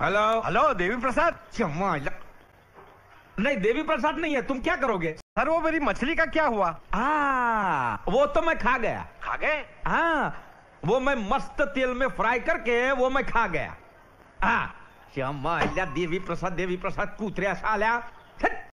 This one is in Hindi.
हेलो हेलो देवी प्रसाद नहीं देवी प्रसाद नहीं है तुम क्या करोगे सर वो मेरी मछली का क्या हुआ आ, वो तो मैं खा गया खा गए हाँ वो मैं मस्त तेल में फ्राई करके वो मैं खा गया हाँ देवी प्रसाद देवी प्रसाद कूतरे साल